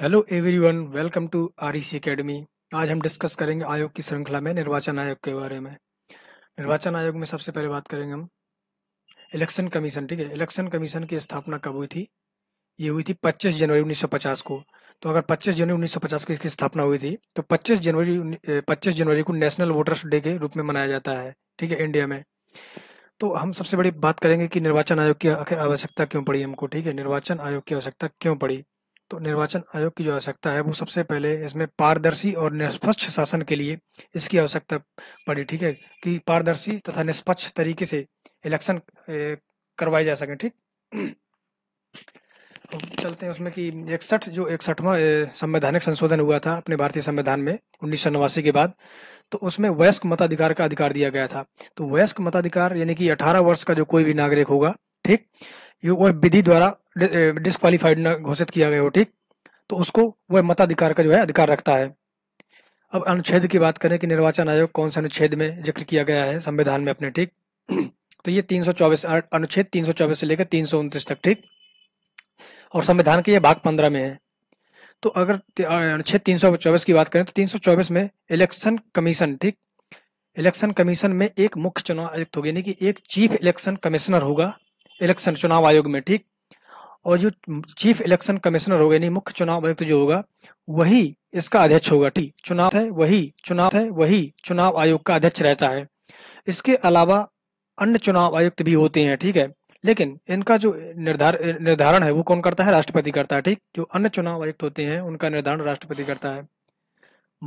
hello everyone welcome to R C academy आज हम discuss करेंगे आयोग की श्रृंखला में निर्वाचन आयोग के बारे में निर्वाचन आयोग में सबसे पहले बात करेंगे हम इलेक्शन कमीशन ठीक है इलेक्शन कमीशन की स्थापना कब हुई थी ये हुई थी 25 जनवरी 1950 को तो अगर 25 जनवरी 1950 को इसकी स्थापना हुई थी तो 25 जनवरी 25 जनवरी को नेशनल वोटर्स डे के रूप में मनाया जाता है ठीक है इंडिया में तो हम सबसे बड़ी बात करेंगे कि निर्वाचन आयोग की आखिर आवश्यकता क्यों पड़ी हमको ठीक है निर्वाचन आयोग की आवश्यकता क्यों पड़ी तो निर्वाचन आयोग की जो आवश्यकता है वो सबसे पहले इसमें पारदर्शी और निष्पक्ष शासन के लिए इसकी आवश्यकता पड़ी ठीक है कि पारदर्शी तथा निष्पक्ष तरीके से इलेक्शन करवाए जा सके ठीक तो चलते हैं उसमें कि इकसठ जो इकसठवा संवैधानिक संशोधन हुआ था अपने भारतीय संविधान में उन्नीस के बाद तो उसमें वयस्क मताधिकार का अधिकार दिया गया था तो वयस्क मताधिकार यानी कि 18 वर्ष का जो कोई भी नागरिक होगा ठीक वह विधि द्वारा डिस्कालीफाइड घोषित किया गया हो ठीक तो उसको वह मताधिकार का जो है अधिकार रखता है अब अनुच्छेद की बात करें कि निर्वाचन आयोग कौन से अनुच्छेद में जिक्र किया गया है संविधान में अपने ठीक तो ये 324 अनुच्छेद 324 से लेकर तीन तक ठीक और संविधान के ये भाग पंद्रह में है तो अगर अनुच्छेद 324 की बात करें तो 324 में इलेक्शन कमीशन ठीक इलेक्शन कमीशन में एक मुख्य चुनाव आयुक्त होगी यानी कि एक चीफ इलेक्शन कमिश्नर होगा इलेक्शन चुनाव आयोग में ठीक और जो चीफ इलेक्शन कमिश्नर होगा यानी मुख्य चुनाव आयुक्त जो होगा वही इसका अध्यक्ष होगा ठीक चुनाव है वही चुनाव है वही चुनाव आयोग का अध्यक्ष रहता है इसके अलावा अन्य चुनाव आयुक्त भी होते हैं ठीक है लेकिन इनका जो निर्धार निर्धारण है वो कौन करता है राष्ट्रपति करता है ठीक जो अन्य चुनाव आयुक्त होते हैं उनका निर्धारण राष्ट्रपति करता है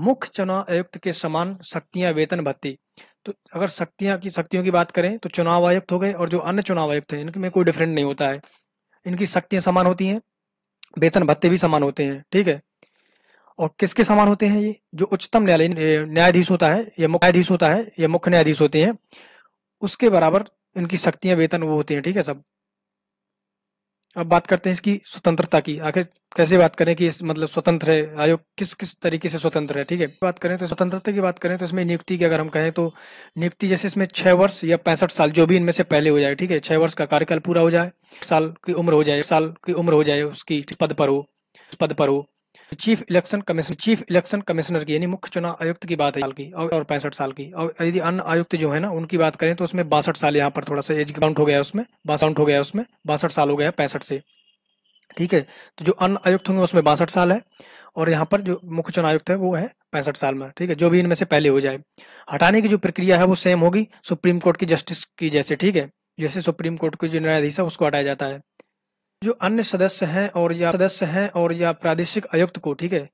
मुख्य चुनाव आयुक्त के समान शक्तियां वेतन भत्ती तो अगर शक्तियां की शक्तियों की बात करें तो चुनाव आयुक्त हो गए और जो अन्य चुनाव आयुक्त इनके इनमें कोई डिफरेंट नहीं होता है इनकी शक्तियां समान होती हैं वेतन भत्ते भी समान होते हैं ठीक है और किसके समान होते हैं ये जो उच्चतम न्यायालय न्यायाधीश होता है या मुख्य न्यायाधीश होता है या मुख्य न्यायाधीश होते हैं उसके बराबर इनकी शक्तियां वेतन वो होती हैं ठीक है सब अब बात करते हैं इसकी स्वतंत्रता की आखिर कैसे बात करें कि इस मतलब स्वतंत्र है आयोग किस किस तरीके से स्वतंत्र है ठीक है बात करें तो स्वतंत्रता की बात करें तो इसमें नियुक्ति की अगर हम कहें तो नियुक्ति जैसे इसमें छह वर्ष या पैंसठ साल जो भी इनमें से पहले हो जाए ठीक है छह वर्ष का कार्यकाल पूरा हो जाए साल की उम्र हो जाए साल की उम्र हो जाए उसकी पद पर हो पद पर हो chief election commissioner chief election commissioner की यानी मुख्य चुनाव आयुक्त की बात है साल की और, पैंसठ साल की और यदि अन्य आयुक्त जो है ना उनकी बात करें तो उसमें बासठ साल यहाँ पर थोड़ा सा एज काउंट हो गया उसमें बासठ हो गया उसमें बासठ साल हो गया पैंसठ से ठीक है तो जो अन्य आयुक्त होंगे उसमें बासठ साल है और यहाँ पर जो मुख्य चुनाव आयुक्त है वो है पैंसठ साल में ठीक है जो भी इनमें से पहले हो जाए हटाने की जो प्रक्रिया है वो सेम होगी सुप्रीम कोर्ट की जस्टिस की जैसे ठीक है जैसे सुप्रीम कोर्ट के जो न्यायाधीश है उसको हटाया जाता है जो अन्य सदस्य हैं और या सदस्य हैं और या प्रादेशिक आयुक्त को ठीक है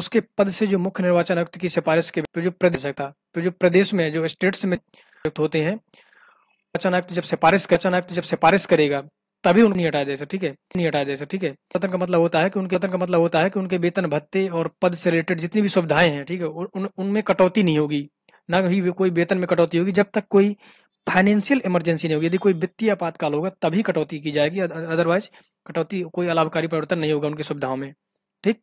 उसके पद से जो मुख्य निर्वाचन आयुक्त की सिफारिश के तो जो प्रदेश था तो जो प्रदेश में जो स्टेट्स में आयुक्त होते हैं निर्वाचन आयुक्त जब सिफारिश निर्वाचन आयुक्त जब सिफारिश करेगा तभी उन्हें हटाया जाए ठीक है नहीं हटाया जाए ठीक है वेतन का मतलब होता है कि उनके वेतन का मतलब होता है कि उनके वेतन भत्ते और पद से रिलेटेड जितनी भी सुविधाएं हैं ठीक है उनमें कटौती नहीं होगी ना ही कोई वेतन में कटौती होगी जब तक कोई फाइनेंशियल इमरजेंसी नहीं होगी यदि कोई वित्तीय आपातकाल होगा तभी कटौती की जाएगी अदरवाइज कटौती कोई अलाभकारी परिवर्तन नहीं होगा उनकी सुविधाओं में ठीक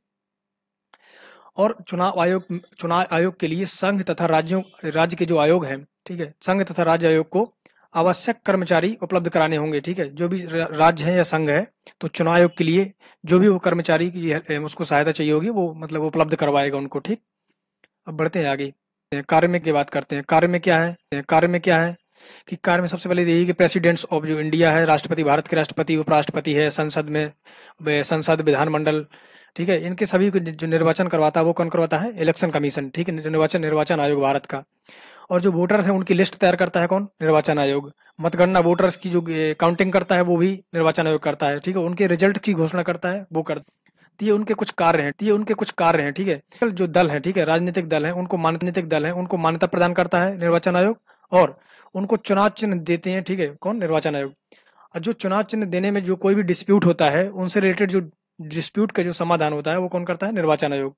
और चुनाव आयोग चुनाव आयोग के लिए संघ तथा राज्यों राज्य के जो आयोग हैं ठीक है संघ तथा राज्य आयोग को आवश्यक कर्मचारी उपलब्ध कराने होंगे ठीक है जो भी राज्य है या संघ है तो चुनाव आयोग के लिए जो भी वो कर्मचारी की उसको सहायता चाहिए होगी वो मतलब उपलब्ध करवाएगा उनको ठीक अब बढ़ते हैं आगे कार्य में की बात करते हैं कार्य में क्या है कार्य में क्या है कि कार में सबसे पहले यही कि प्रेसिडेंट्स ऑफ जो इंडिया है राष्ट्रपति भारत के राष्ट्रपति उपराष्ट्रपति है संसद में संसद विधानमंडल ठीक है इनके सभी को जो निर्वाचन करवाता है वो कौन करवाता है इलेक्शन कमीशन ठीक है निर्वाचन निर्वाचन आयोग भारत का और जो वोटर्स हैं उनकी लिस्ट तैयार करता है कौन निर्वाचन आयोग मतगणना वोटर्स की जो काउंटिंग करता है वो भी निर्वाचन आयोग करता है ठीक है उनके रिजल्ट की घोषणा करता है वो करता है ये उनके कुछ कार्य हैं ये उनके कुछ कार्य हैं ठीक है जो दल हैं ठीक है राजनीतिक दल हैं उनको माननीतिक दल हैं उनको मान्यता प्रदान करता है निर्वाचन आयोग और उनको चुनाव चिन्ह देते हैं ठीक है कौन निर्वाचन आयोग और जो चुनाव चिन्ह देने में जो कोई भी डिस्प्यूट होता है उनसे रिलेटेड जो डिस्प्यूट का जो समाधान होता है वो कौन करता है निर्वाचन आयोग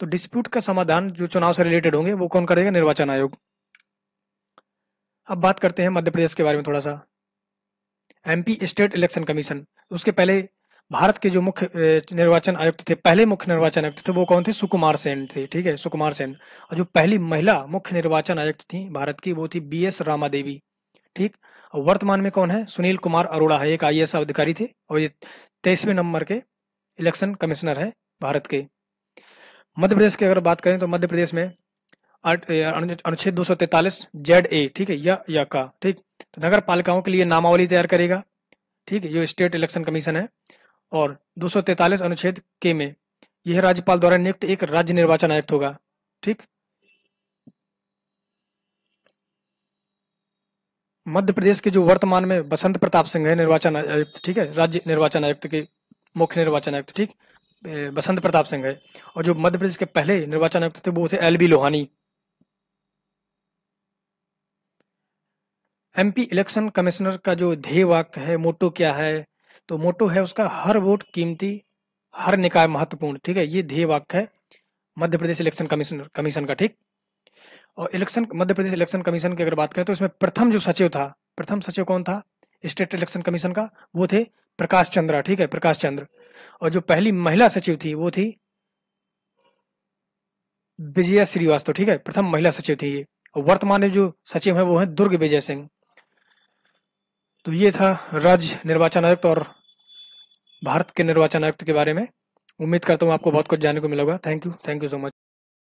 तो डिस्प्यूट का समाधान जो चुनाव से रिलेटेड होंगे वो कौन करेगा निर्वाचन आयोग अब बात करते हैं मध्य प्रदेश के बारे में थोड़ा सा एमपी स्टेट इलेक्शन कमीशन उसके पहले भारत के जो मुख्य निर्वाचन आयुक्त थे पहले मुख्य निर्वाचन आयुक्त थे वो कौन थे सुकुमार सेन थे ठीक है सुकुमार सेन और जो पहली महिला मुख्य निर्वाचन आयुक्त थी भारत की वो थी बी एस रामा देवी ठीक और वर्तमान में कौन है सुनील कुमार अरोड़ा है एक आई अधिकारी थे और ये तेईसवें नंबर के इलेक्शन कमिश्नर है भारत के मध्य प्रदेश की अगर बात करें तो मध्य प्रदेश में अनुच्छेद दो सौ तैतालीस जेड ए ठीक है या या का ठीक तो नगर पालिकाओं के लिए नामावली तैयार करेगा ठीक है जो स्टेट इलेक्शन कमीशन है और 243 अनुच्छेद के में यह राज्यपाल द्वारा नियुक्त एक राज्य निर्वाचन आयुक्त होगा ठीक मध्य प्रदेश के जो वर्तमान में बसंत प्रताप सिंह है निर्वाचन आयुक्त ठीक है राज्य निर्वाचन आयुक्त के मुख्य निर्वाचन आयुक्त ठीक बसंत प्रताप सिंह है और जो मध्य प्रदेश के पहले निर्वाचन आयुक्त थे वो थे L B Lohani MP election commissioner का जो ध्येय वाक्य है मोटो क्या है तो मोटो है उसका हर वोट कीमती हर निकाय महत्वपूर्ण ठीक है ये ध्येय वाक्य है Madhya Pradesh election commission commission का ठीक और election Madhya Pradesh election commission की अगर बात करें तो इसमें प्रथम जो सचिव था प्रथम सचिव कौन था स्टेट इलेक्शन कमीशन का वो थे प्रकाश चंद्रा ठीक है प्रकाश चंद्र और जो पहली महिला सचिव थी वो थी विजया श्रीवास्तव ठीक है प्रथम महिला सचिव थी ये और वर्तमान में जो सचिव है वो है दुर्ग विजय सिंह तो ये था राज्य निर्वाचन आयुक्त और भारत के निर्वाचन आयुक्त के बारे में उम्मीद करता हूँ आपको बहुत कुछ जानने को मिला होगा thank you thank you so much